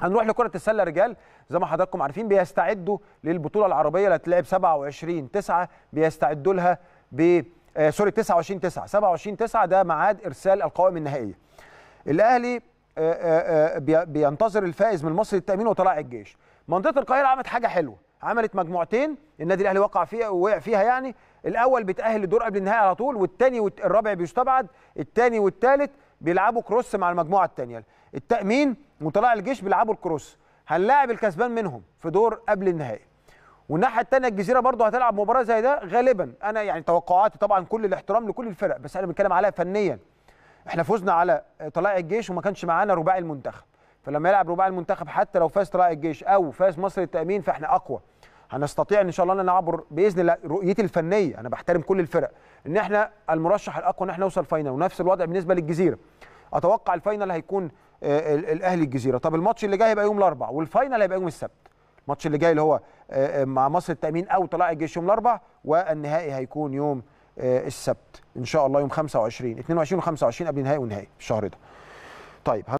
هنروح لكرة السلة رجال زي ما حضراتكم عارفين بيستعدوا للبطولة العربية اللي هتلعب 27 9 بيستعدوا لها ب آه سوري 29 9 27 9 ده ميعاد ارسال القوائم النهائية. الاهلي آه، آه، آه، بينتظر الفائز من مصر للتأمين وطلائع الجيش. منطقة القاهرة عملت حاجة حلوة، عملت مجموعتين النادي الاهلي وقع فيها ووقع فيها يعني، الأول بيتأهل لدور قبل النهائي على طول والثاني والرابع بيستبعد، الثاني والثالث بيلعبوا كروس مع المجموعه الثانيه التامين وطلائع الجيش بيلعبوا الكروس هنلاعب الكسبان منهم في دور قبل النهائي والناحيه الثانيه الجزيره برضه هتلعب مباراه زي ده غالبا انا يعني توقعاتي طبعا كل الاحترام لكل الفرق بس انا بتكلم عليها فنيا احنا فزنا على طلائع الجيش وما كانش معانا رباعي المنتخب فلما يلعب رباعي المنتخب حتى لو فاز طلائع الجيش او فاز مصر التامين فاحنا اقوى هنستطيع ان شاء الله ان نعبر باذن الله رؤيتي الفنيه انا بحترم كل الفرق ان احنا المرشح الاقوى ان احنا نوصل فاينل ونفس الوضع بالنسبه للجزيره اتوقع الفاينل هيكون آه، الاهلي الجزيره طب الماتش اللي جاي هيبقى يوم الاربعاء والفاينل هيبقى يوم السبت الماتش اللي جاي اللي هو آه، آه، مع مصر التامين او طلائع الجيش يوم الاربعاء والنهائي هيكون يوم السبت ان شاء الله يوم 25 22 و25 قبل نهائي ونهائي الشهر ده طيب